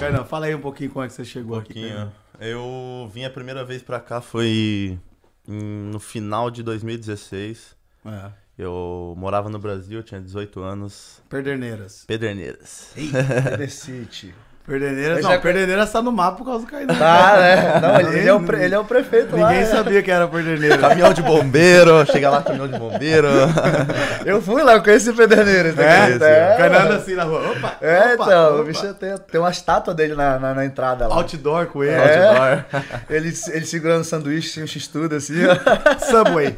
Carlão, fala aí um pouquinho como é que você chegou um aqui. Eu vim a primeira vez pra cá foi no final de 2016. É. Eu morava no Brasil, tinha 18 anos. Pederneiras. Pederneiras. Eita, Perdeneira, não, já... Perneiras tá no mapa por causa do Caio. Tá, né? Não, ele, ele, é o, ele é o prefeito Ninguém lá. Ninguém né? sabia que era Perdeneira. Caminhão de bombeiro, chega lá, caminhão de bombeiro. Eu fui lá, eu conheci Perdeneira. É? Né? É, é. Canando assim na rua. Opa! É, opa, então, opa. o bicho tem, tem uma estátua dele na, na, na entrada lá. Outdoor com ele. É. Outdoor. Ele, ele segurando um sanduíche, um x-tudo assim. Subway.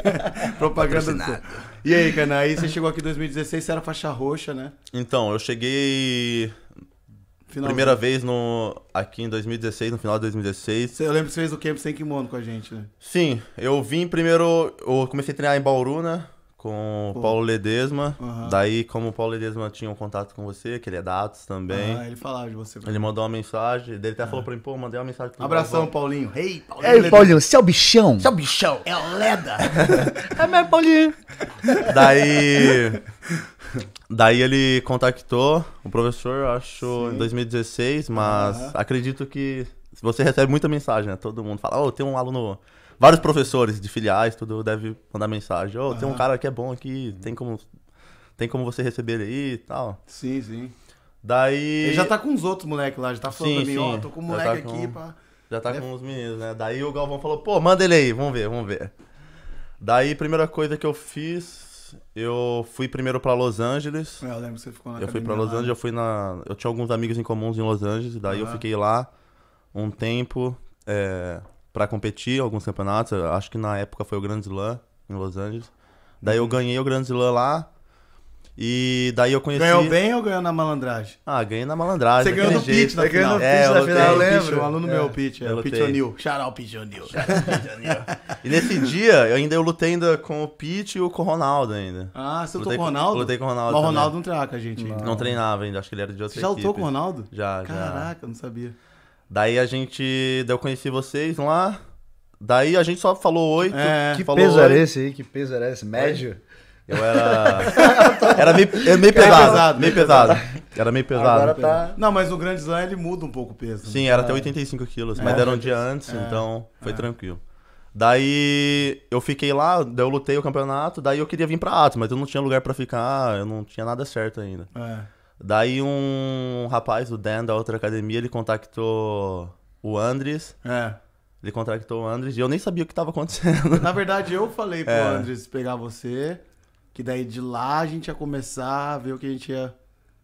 Propaganda do... E aí, Canaí, aí você chegou aqui em 2016, você era faixa roxa, né? Então, eu cheguei Finalzinho. Primeira vez no, aqui em 2016, no final de 2016. Eu lembro que você fez o camp sem kimono com a gente, né? Sim, eu vim primeiro. Eu comecei a treinar em Bauru, né? com o Paulo Ledesma. Uhum. Daí, como o Paulo Ledesma tinha um contato com você, que ele é dados também. Ah, ele falava de você. Ele mandou uma mensagem, ele até uhum. falou pra mim, pô, mandei uma mensagem pra Abração, Paulinho. Ei, hey, Paulinho. Ei, Paulinho, você é o bichão? Você é o bichão. É o Leda. é meu Paulinho. Daí... Daí ele contactou o professor, acho, Sim. em 2016, mas uhum. acredito que... Você recebe muita mensagem, né? Todo mundo fala, ô, oh, tem um aluno vários professores de filiais, tudo, deve mandar mensagem. Ô, oh, tem um cara que é bom aqui, tem como, tem como você receber aí e tal. Sim, sim. Daí. Ele já tá com os outros moleques lá, já tá falando sim, pra mim, ó, oh, tô com o tá moleque tá com... aqui pra. Já tá é... com os meninos, né? Daí o Galvão falou, pô, manda ele aí, vamos ver, vamos ver. Daí, primeira coisa que eu fiz, eu fui primeiro para Los Angeles. É, eu lembro que você ficou na Eu fui para Los Angeles, eu fui na. Eu tinha alguns amigos em comuns em Los Angeles, daí uhum. eu fiquei lá um tempo. É para competir alguns campeonatos. Acho que na época foi o Grand Slam em Los Angeles. Daí eu uhum. ganhei o Grand Slam lá. E daí eu conheci. Ganhou bem ou ganhou na malandragem? Ah, ganhei na malandragem. Você ganhou no jeito. pitch é, na final. É, eu, final, eu lembro. Um aluno é. meu, pitch. É, o pitch O'Neill. Xará o pitch O'Neill. e nesse dia, eu ainda eu lutei ainda com o pitch e o, com o Ronaldo ainda. Ah, você lutou com o Ronaldo? lutei com o Ronaldo. Mas o Ronaldo não traca com a gente Não. não treinava ainda, acho que ele era de outra Você já lutou com o Ronaldo? Já, Caraca, já. Caraca, eu não sabia. Daí a gente. Daí eu conheci vocês lá. Daí a gente só falou oito. É, que falou peso era esse aí? Que peso era esse? Médio? Eu era. era meio, é meio pesado, Meio pesado. Era meio pesado. Agora tá... Não, mas o Grande Slam ele muda um pouco o peso. Né? Sim, era até 85 é. quilos. É, mas era um dia é. antes, é, então foi tranquilo. Daí eu fiquei lá, daí eu lutei o campeonato, daí eu queria vir pra Atos, mas eu não tinha lugar para ficar, eu não tinha nada certo ainda. É. Daí um rapaz, o Dan, da outra academia, ele contactou o Andres. É. Ele contactou o Andres e eu nem sabia o que estava acontecendo. Na verdade, eu falei pro é. Andres pegar você, que daí de lá a gente ia começar a ver o que a gente ia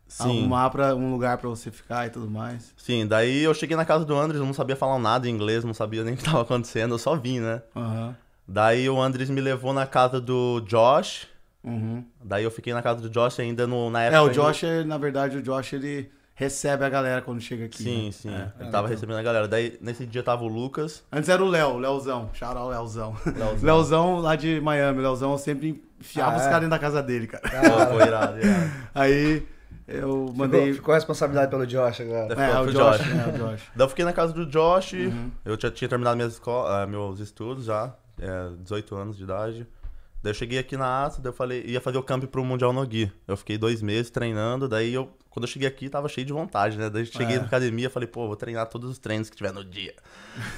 Sim. arrumar pra um lugar para você ficar e tudo mais. Sim, daí eu cheguei na casa do Andres, eu não sabia falar nada em inglês, não sabia nem o que estava acontecendo, eu só vim, né? Uhum. Daí o Andres me levou na casa do Josh, Uhum. Daí eu fiquei na casa do Josh ainda no, na época. É, o Josh, ainda... na verdade, o Josh ele recebe a galera quando chega aqui. Sim, né? sim. É. Ele tava então. recebendo a galera. Daí nesse dia tava o Lucas. Antes era o Léo, Léozão. Charal Léozão. Léozão. Léozão lá de Miami. Léozão eu sempre enfiava ah, os é? caras dentro da casa dele, cara. Ah, foi irado, irado. Aí. Eu mandei. Ficou, ficou, a responsabilidade pelo Josh agora. É, é o Josh. Josh. É, o Josh. Daí eu fiquei na casa do Josh. Uhum. Eu já tinha terminado minhas escola, ah, meus estudos já, é, 18 anos de idade. Daí eu cheguei aqui na ASA, daí eu falei, ia fazer o camp pro Mundial Nogi. Eu fiquei dois meses treinando, daí eu, quando eu cheguei aqui, tava cheio de vontade, né? Daí eu cheguei é. na academia, falei, pô, vou treinar todos os treinos que tiver no dia.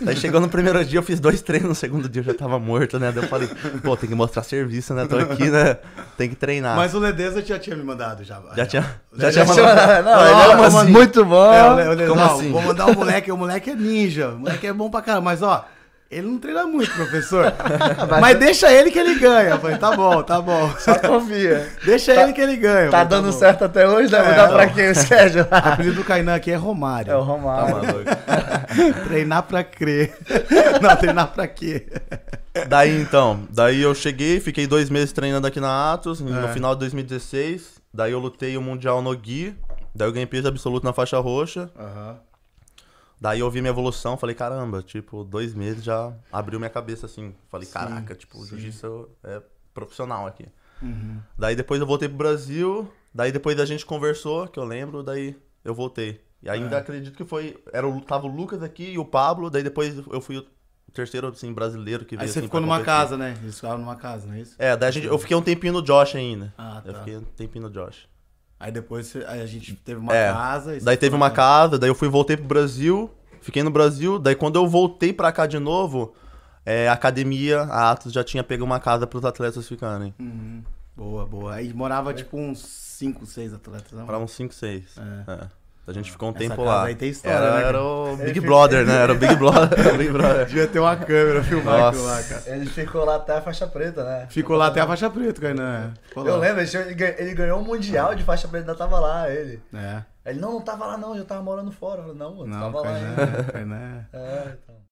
daí chegou no primeiro dia, eu fiz dois treinos, no segundo dia eu já tava morto, né? Daí eu falei, pô, tem que mostrar serviço, né? Tô aqui, né? Tem que treinar. Mas o Ledeza já tinha me mandado, já. Já, já tinha. Já, já tinha mandado. Não, não, é não assim? muito bom. É, o Ledeza, como não, assim? Vou mandar o moleque, o moleque é ninja, o moleque é bom pra caramba, mas ó ele não treina muito, professor. Mas deixa ele que ele ganha. Eu falei, tá bom, tá bom. Só confia. Deixa tá, ele que ele ganha. Tá falei, tá dando certo até hoje, né? deve é, pra quem, Sérgio? O apelido do Kainan aqui é Romário. É o Romário. Tá maluco. treinar pra crer. Não, treinar pra quê? Daí então, daí eu cheguei, fiquei dois meses treinando aqui na Atos, é. no final de 2016. Daí eu lutei o Mundial no Gui. Daí eu ganhei peso absoluto na faixa roxa. Aham. Uhum. Daí eu vi minha evolução, falei, caramba, tipo, dois meses já abriu minha cabeça assim. Falei, sim, caraca, tipo, sim. jiu-jitsu é profissional aqui. Uhum. Daí depois eu voltei pro Brasil, daí depois a gente conversou, que eu lembro, daí eu voltei. E ainda é. acredito que foi. Era tava o Lucas aqui e o Pablo, daí depois eu fui o terceiro assim, brasileiro que veio. Aí você assim, ficou numa casa, né? Eles ficaram numa casa, não é isso? É, daí gente, eu fiquei um tempinho no Josh ainda. Ah, tá. Eu fiquei um tempinho no Josh. Aí depois a gente hum, teve uma é, casa. daí teve uma casa, daí eu fui voltei pro Brasil, fiquei no Brasil. Daí quando eu voltei pra cá de novo, é, a academia, a Atos já tinha pego uma casa pros atletas ficarem. Uhum. Boa, boa. Aí morava é. tipo uns 5, 6 atletas, Morava uns 5, 6. É. é. A gente ficou um Essa tempo lá. História, era, né, era, o Big ele Brother, né? Era o Big Brother. Big Brother. Devia ter uma câmera filmando. lá, cara. Ele ficou lá até a faixa preta, né? Ficou lá até a faixa preta, Kainan. Né? Eu lembro, ele ganhou um mundial de faixa preta, ainda tava lá, ele. É. Ele, não, não tava lá não, já tava morando fora. Eu falei, não, mano, não, tava lá. né? né? É, então.